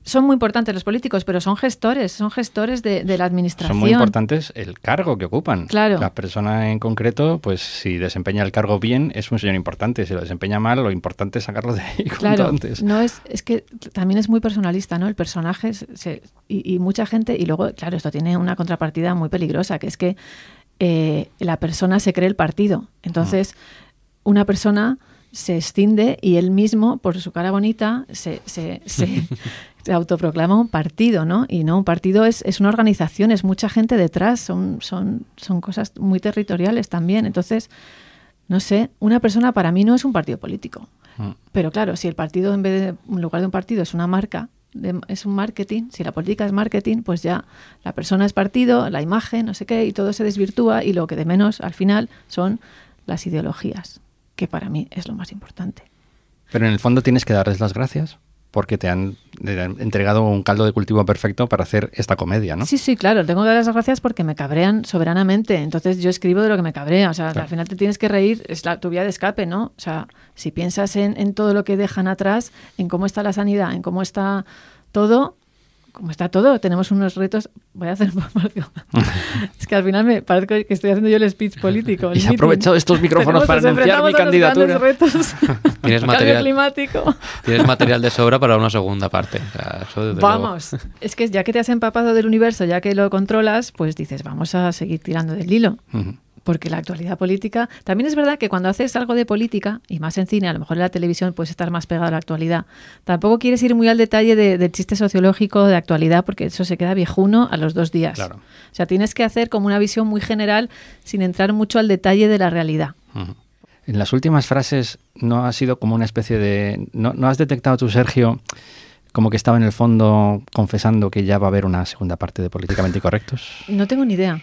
son muy importantes los políticos, pero son gestores, son gestores de, la administración. Son muy importantes el cargo que ocupan. Claro. La persona en concreto, pues si desempeña el cargo bien, es un señor importante. Si lo desempeña mal, lo importante es sacarlo de ahí claro. No es, es que también es muy personalista, ¿no? El personaje y, mucha gente, y luego, claro, esto tiene una contrapartida muy peligrosa, que es que eh, la persona se cree el partido. Entonces, ah. una persona se extiende y él mismo, por su cara bonita, se, se, autoproclama un partido, ¿no? Y no, un partido es, es, una organización, es mucha gente detrás, son, son, son cosas muy territoriales también. Entonces, no sé, una persona para mí no es un partido político. Mm. Pero claro, si el partido en vez de en lugar de un partido es una marca, es un marketing, si la política es marketing, pues ya la persona es partido, la imagen, no sé qué, y todo se desvirtúa y lo que de menos al final son las ideologías que para mí es lo más importante. Pero en el fondo tienes que darles las gracias porque te han, entregado un caldo de cultivo perfecto para hacer esta comedia, ¿no? Sí, sí, claro, tengo que darles las gracias porque me cabrean soberanamente, entonces yo escribo de lo que me cabrea, o sea, al final te tienes que reír, es la, tu vía de escape, ¿no? O sea, si piensas en todo lo que dejan atrás, en cómo está la sanidad, en cómo está todo, como está todo, tenemos unos retos. Voy a hacer un Es que al final me parece que estoy haciendo yo el speech político. He y aprovechado estos micrófonos para anunciar mi candidatura. ¿Tienes, material, climático. Tienes material de sobra para una segunda parte. vamos, es que ya que te has empapado del universo, ya que lo controlas, pues dices, vamos a seguir tirando del hilo porque la actualidad política, también es verdad que cuando haces algo de política, y más en cine, a lo mejor en la televisión puedes estar más pegado a la actualidad, tampoco quieres ir muy al detalle del chiste sociológico de actualidad, porque eso se queda viejuno a los dos días. Claro. O sea, tienes que hacer como una visión muy general sin entrar mucho al detalle de la realidad. En las últimas frases no ha sido como una especie de... No, has detectado tú, Sergio, como que estaba en el fondo confesando que ya va a haber una segunda parte de Políticamente Correctos. No tengo ni idea.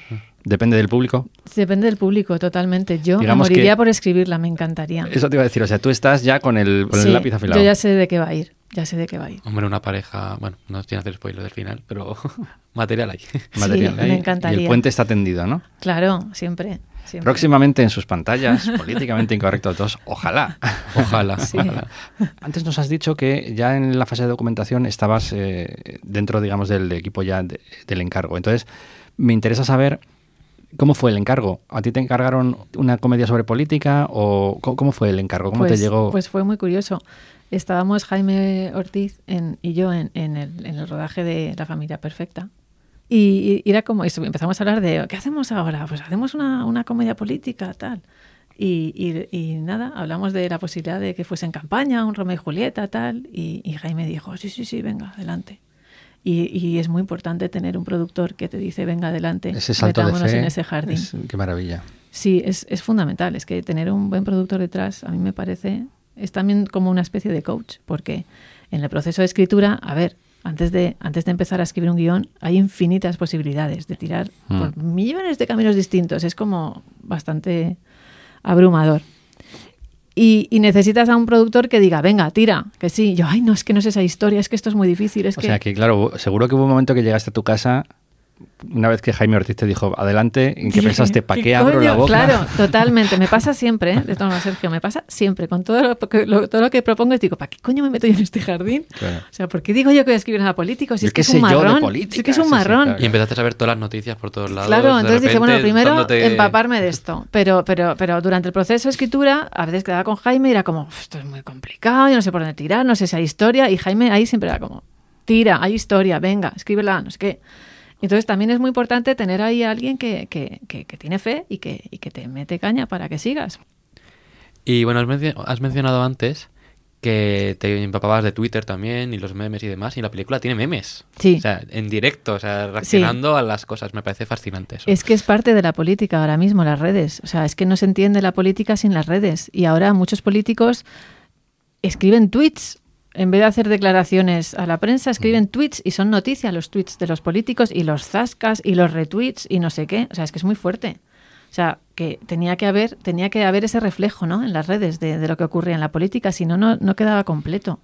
Depende del público. Depende del público, totalmente. Yo moriría por escribirla, me encantaría. Eso te iba a decir, o sea, tú estás ya con el, lápiz afilado. Yo ya sé de qué va a ir. Ya sé de qué va a ir. Hombre, una pareja, bueno, no tiene hacer spoiler del final, pero material hay. material Me encantaría. el puente está tendido, ¿no? Claro, siempre. Próximamente en sus pantallas, políticamente incorrecto todos, ojalá. Ojalá, Antes nos has dicho que ya en la fase de documentación estabas eh, dentro, digamos, del equipo ya del encargo. Entonces, me interesa saber ¿Cómo fue el encargo? ¿A ti te encargaron una comedia sobre política o cómo fue el encargo? ¿Cómo pues, te llegó? Pues fue muy curioso. Estábamos Jaime Ortiz y yo en, el, rodaje de La Familia Perfecta. Y, era como empezamos a hablar de, ¿qué hacemos ahora? Pues hacemos una, comedia política, tal. Y, nada, hablamos de la posibilidad de que fuese en campaña, un Romeo y Julieta, tal. y Jaime dijo, sí, sí, sí, venga, adelante. Y, es muy importante tener un productor que te dice, venga adelante, en ese jardín. qué maravilla. Sí, es, fundamental. Es que tener un buen productor detrás, a mí me parece, es también como una especie de coach, porque en el proceso de escritura, a ver, antes de, antes de empezar a escribir un guión, hay infinitas posibilidades de tirar mm. por millones de caminos distintos. Es como bastante abrumador. Y, necesitas a un productor que diga, venga, tira, que sí. Yo, ay, no, es que no es esa historia, es que esto es muy difícil. Es o sea, que claro, seguro que hubo un momento que llegaste a tu casa una vez que Jaime Ortiz te dijo, adelante, ¿en qué pensaste? ¿Para qué abro la boca? Claro, totalmente. Me pasa siempre, de ¿eh? todo Sergio, me pasa siempre. Con todo lo, que, todo lo propongo, es digo, ¿para qué coño me meto yo en este jardín? O sea, ¿por qué digo yo que voy a escribir nada político? Si es que, marrón, es que es un marrón. Y empezaste a ver todas las noticias por todos lados. Claro, entonces dije, bueno, primero empaparme de esto. Pero, pero, pero durante el proceso de escritura, a veces quedaba con Jaime y era como, esto es muy complicado, yo no sé por dónde tirar, no sé si hay historia. Y Jaime ahí siempre era como, tira, hay historia, venga, escríbela, no sé qué. Entonces también es muy importante tener ahí a alguien que, tiene fe y que, te mete caña para que sigas. Y bueno, has, mencionado antes que te empapabas de Twitter también y los memes y demás, y la película tiene memes. Sí. O sea, en directo, o sea, reaccionando a las cosas. Me parece fascinante eso. Es que es parte de la política ahora mismo, las redes. O sea, es que no se entiende la política sin las redes. Y ahora muchos políticos escriben tweets en vez de hacer declaraciones a la prensa, escriben tweets y son noticias los tweets de los políticos y los zascas y los retweets y no sé qué. O sea, es que es muy fuerte. O sea, que tenía que haber, tenía que haber ese reflejo ¿no? en las redes de, lo que ocurría en la política, si no, no quedaba completo.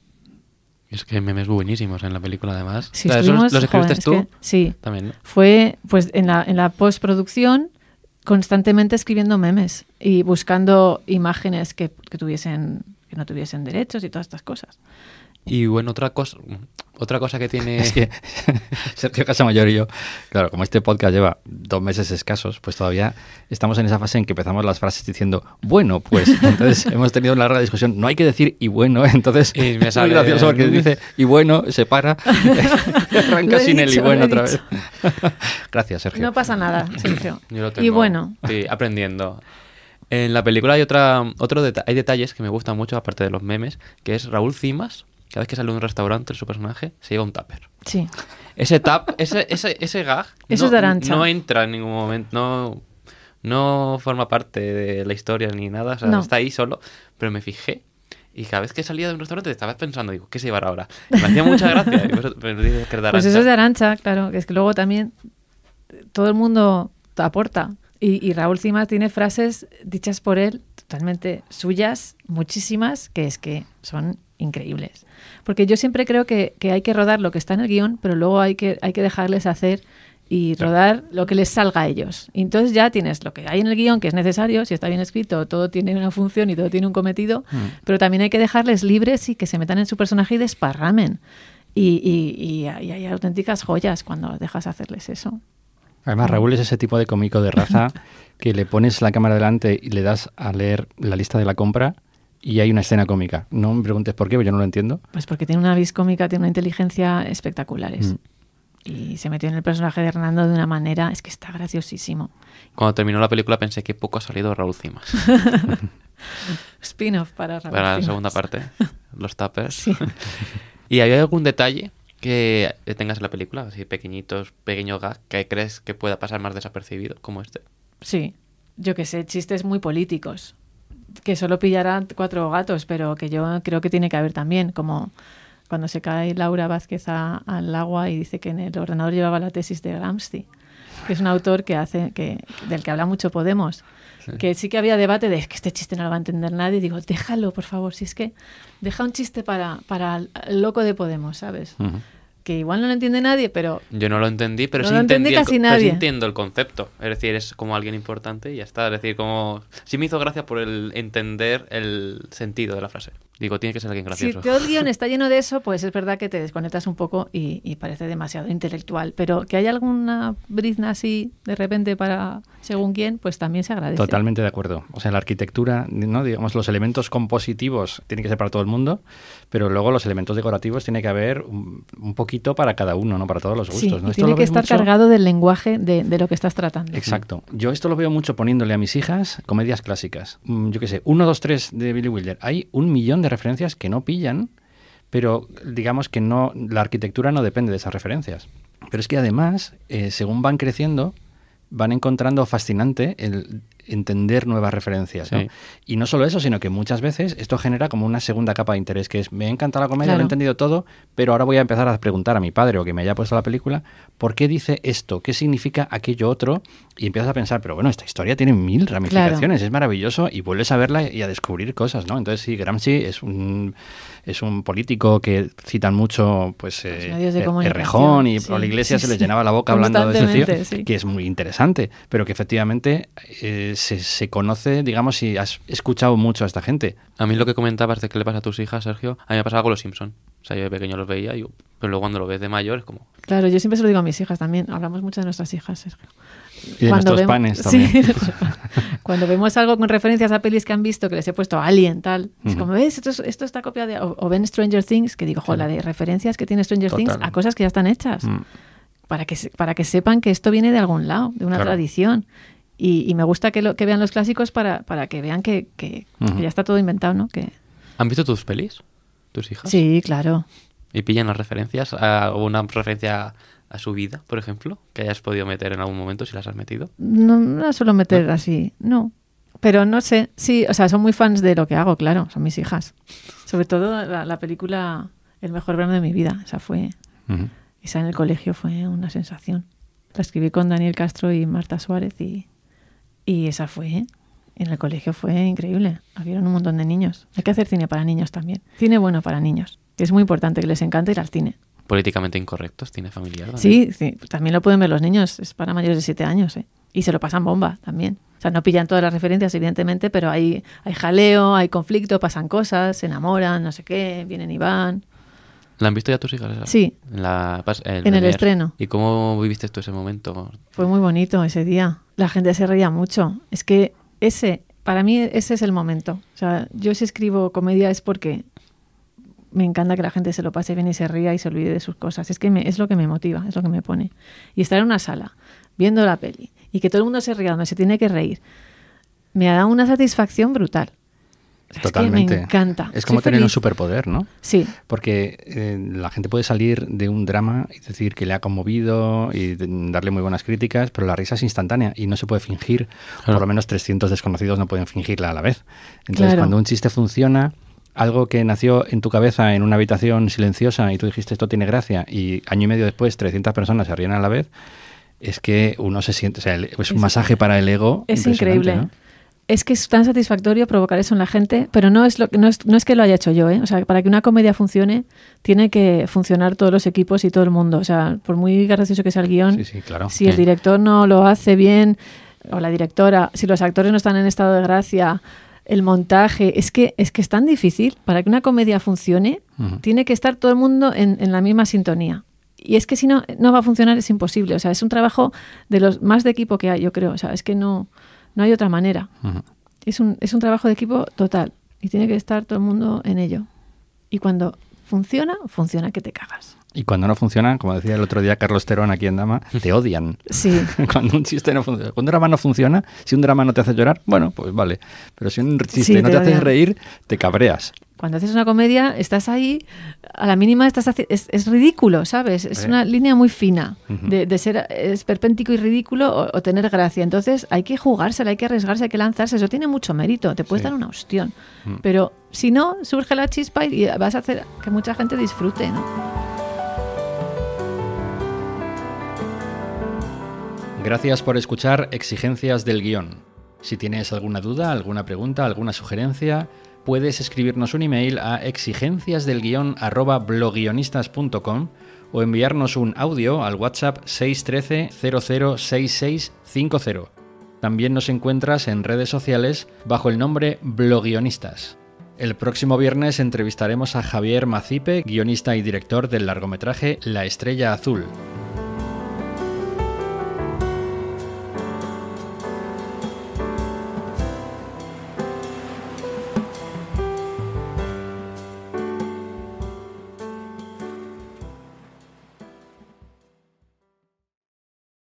Es que memes buenísimos en la película, además. ¿Los escribiste tú? sí. También, Fue, pues, en la, en la postproducción constantemente escribiendo memes y buscando imágenes que, que tuviesen no tuviesen derechos y todas estas cosas. Y bueno, otra cosa, otra cosa que tiene. Sergio Casamayor y yo, claro, como este podcast lleva dos meses escasos, pues todavía estamos en esa fase en que empezamos las frases diciendo, bueno, pues. Entonces hemos tenido una larga discusión. No hay que decir y bueno, entonces. Y me sale. gracioso porque dice y bueno, se para, arranca sin el y bueno otra vez. Gracias, Sergio. No pasa nada, Sergio. y bueno. Sí, aprendiendo. En la película hay otra, otro hay detalles que me gustan mucho, aparte de los memes, que es Raúl Cimas, cada vez que sale de un restaurante, su personaje se lleva un tupper. Sí. Ese tap, ese, ese, ese gag Eso no, no entra en ningún momento, no, no forma parte de la historia ni nada, o sea, está ahí solo, pero me fijé y cada vez que salía de un restaurante estaba pensando, digo, ¿qué se llevará ahora? me hacía mucha gracia. pues, eso es de Arancha, claro. Que es que luego también todo el mundo aporta. Y, Raúl Cima tiene frases dichas por él, totalmente suyas, muchísimas, que es que son increíbles. Porque yo siempre creo que, hay que rodar lo que está en el guión, pero luego hay que, hay que dejarles hacer y rodar lo que les salga a ellos. Y entonces ya tienes lo que hay en el guión que es necesario, si está bien escrito, todo tiene una función y todo tiene un cometido, mm. pero también hay que dejarles libres y que se metan en su personaje y desparramen. y hay auténticas joyas cuando dejas hacerles eso. Además, Raúl es ese tipo de cómico de raza que le pones la cámara delante y le das a leer la lista de la compra y hay una escena cómica. No me preguntes por qué, porque yo no lo entiendo. Pues porque tiene una vis cómica, tiene una inteligencia espectaculares. Mm. Y se metió en el personaje de Hernando de una manera, es que está graciosísimo. Cuando terminó la película pensé que poco ha salido Raúl Cimas. Spin-off para Raúl Para la segunda parte, los tapers. ¿Y había algún detalle que tengas en la película, así pequeñitos, pequeño gato, que crees que pueda pasar más desapercibido, como este. Sí, yo que sé, chistes muy políticos, que solo pillarán cuatro gatos, pero que yo creo que tiene que haber también, como cuando se cae Laura Vázquez al agua y dice que en el ordenador llevaba la tesis de Gramsci, que es un autor que hace, que, del que habla mucho Podemos que sí que había debate de que este chiste no lo va a entender nadie. Digo, déjalo, por favor, si es que deja un chiste para, para el loco de Podemos, ¿sabes? que igual no lo entiende nadie, pero... Yo no lo entendí, pero, no sí, lo entendí casi nadie. Pero entiendo el concepto. Es decir, es como alguien importante y ya está. Es decir, como... Sí me hizo gracia por el entender el sentido de la frase. Digo, tiene que ser alguien gracioso. Si todo el guión está lleno de eso, pues es verdad que te desconectas un poco y, parece demasiado intelectual. Pero que haya alguna brizna así de repente para según quién, pues también se agradece. Totalmente de acuerdo. O sea, la arquitectura, ¿no? digamos, los elementos compositivos tienen que ser para todo el mundo, pero luego los elementos decorativos tiene que haber un, un poquito para cada uno, ¿no? Para todos los gustos. Tiene que estar cargado del lenguaje de, lo que estás tratando. Exacto. Yo esto lo veo mucho poniéndole a mis hijas comedias clásicas. Mm, yo qué sé, 1, 2, 3 de Billy Wilder. Hay un millón de referencias que no pillan, pero digamos que no, la arquitectura no depende de esas referencias. Pero es que además, eh, según van creciendo, van encontrando fascinante el, entender nuevas referencias. Y no solo eso, sino que muchas veces esto genera como una segunda capa de interés, que es, me encanta la comedia, lo he entendido todo, pero ahora voy a empezar a preguntar a mi padre o que me haya puesto la película, ¿por qué dice esto? ¿Qué significa aquello otro? y empiezas a pensar, pero bueno, esta historia tiene mil ramificaciones, es maravilloso y vuelves a verla y a descubrir cosas, ¿no? Entonces sí, Gramsci es un es un político que citan mucho, pues, eh, eh Rejón y por la Iglesia se le llenaba la boca hablando de ese tío, que es muy interesante, pero que efectivamente eh, se, conoce, digamos, y has escuchado mucho a esta gente. A mí lo que comentabas de qué le pasa a tus hijas, Sergio, a mí me ha pasado con Los Simpson. O sea, yo de pequeño los veía, y, pero luego cuando lo ves de mayor es como... Claro, yo siempre se lo digo a mis hijas también. Hablamos mucho de nuestras hijas, Y de cuando nuestros vemos, panes también. Sí, cuando vemos algo con referencias a pelis que han visto, que les he puesto Alien, tal, es como, ¿ves? Esto, está copiado de... O, ven Stranger Things, que digo, joder, la de referencias que tiene Stranger Things a cosas que ya están hechas. Mm. Para que, para que sepan que esto viene de algún lado, de una tradición. Y, me gusta que, lo, que vean los clásicos para, para que vean que, ya está todo inventado, ¿no? Que... ¿Han visto tus pelis? tus hijas? Sí, claro. ¿Y pillan las referencias? ¿O una referencia a su vida, por ejemplo, que hayas podido meter en algún momento, si las has metido? No, no las suelo meter así, no. Pero no sé, sí, o sea, son muy fans de lo que hago, claro, son mis hijas. Sobre todo la, película El mejor verano de mi vida, esa fue, esa en el colegio fue una sensación. La escribí con Daniel Castro y Marta Suárez y, y esa fue, ¿eh? En el colegio fue increíble. Habieron un montón de niños. Hay que hacer cine para niños también. Cine bueno para niños. Es muy importante que les encante ir al cine. Políticamente incorrectos, cine familiar. Sí, también lo pueden ver los niños. Es para mayores de siete años. ¿eh? Y se lo pasan bomba también. O sea, no pillan todas las referencias, evidentemente, pero hay, hay jaleo, hay conflicto, pasan cosas, se enamoran, no sé qué, vienen y van. ¿La han visto ya tus hijas? Sí. en el estreno. ¿Y cómo viviste tú ese momento? Fue muy bonito ese día. La gente se reía mucho. Es que ese, para mí ese es el momento. O sea, yo si escribo comedia es porque me encanta que la gente se lo pase bien y se ría y se olvide de sus cosas. Es que es lo que me motiva, es lo que me pone. Y estar en una sala, viendo la peli, y que todo el mundo se ría donde se tiene que reír, me da una satisfacción brutal. Totalmente. Es me encanta. Es como tener un superpoder, ¿no? Sí. Porque eh, la gente puede salir de un drama y decir que le ha conmovido y darle muy buenas críticas, pero la risa es instantánea y no se puede fingir. Por lo menos 300 desconocidos no pueden fingirla a la vez. Entonces, cuando un chiste funciona, algo que nació en tu cabeza en una habitación silenciosa y tú dijiste esto tiene gracia y año y medio después 300 personas se ríen a la vez, es que uno se siente, o sea, es un masaje para el ego. Es increíble es que es tan satisfactorio provocar eso en la gente, pero no es, lo, no no es que lo haya hecho yo, ¿eh? O sea, para que una comedia funcione, tiene que funcionar todos los equipos y todo el mundo. O sea, por muy gracioso que sea el guión, claro. si el director no lo hace bien, o la directora, si los actores no están en estado de gracia, el montaje, es que es, que es tan difícil. Para que una comedia funcione, tiene que estar todo el mundo en, en la misma sintonía y es que si no, no va a funcionar, es imposible. O sea, es un trabajo de los más de equipo que hay, yo creo. O sea, es que no. No hay otra manera. es, un, trabajo de equipo total y tiene que estar todo el mundo en ello. Y cuando funciona, funciona que te cagas. Y cuando no funciona, como decía el otro día Carlos Terón aquí en Dama, te odian. Sí. cuando un chiste no funciona. Cuando un drama no funciona, si un drama no te hace llorar, bueno, pues vale. Pero si un chiste no te hace reír, te cabreas cuando haces una comedia, estás ahí, a la mínima estás es, es, ridículo, ¿sabes? Es eh. una línea muy fina de, ser esperpéntico y ridículo o, tener gracia. Entonces hay que jugársela, hay que arriesgarse, hay que lanzarse. Eso tiene mucho mérito, te puedes dar una ostión. Mm. Pero si no, surge la chispa y vas a hacer que mucha gente disfrute, ¿no? Gracias por escuchar Exigencias del Guión. Si tienes alguna duda, alguna pregunta, alguna sugerencia, puedes escribirnos un email a exigencias o enviarnos un audio al WhatsApp 613 También nos encuentras en redes sociales bajo el nombre Bloguionistas. El próximo viernes entrevistaremos a Javier Macipe, guionista y director del largometraje La Estrella Azul.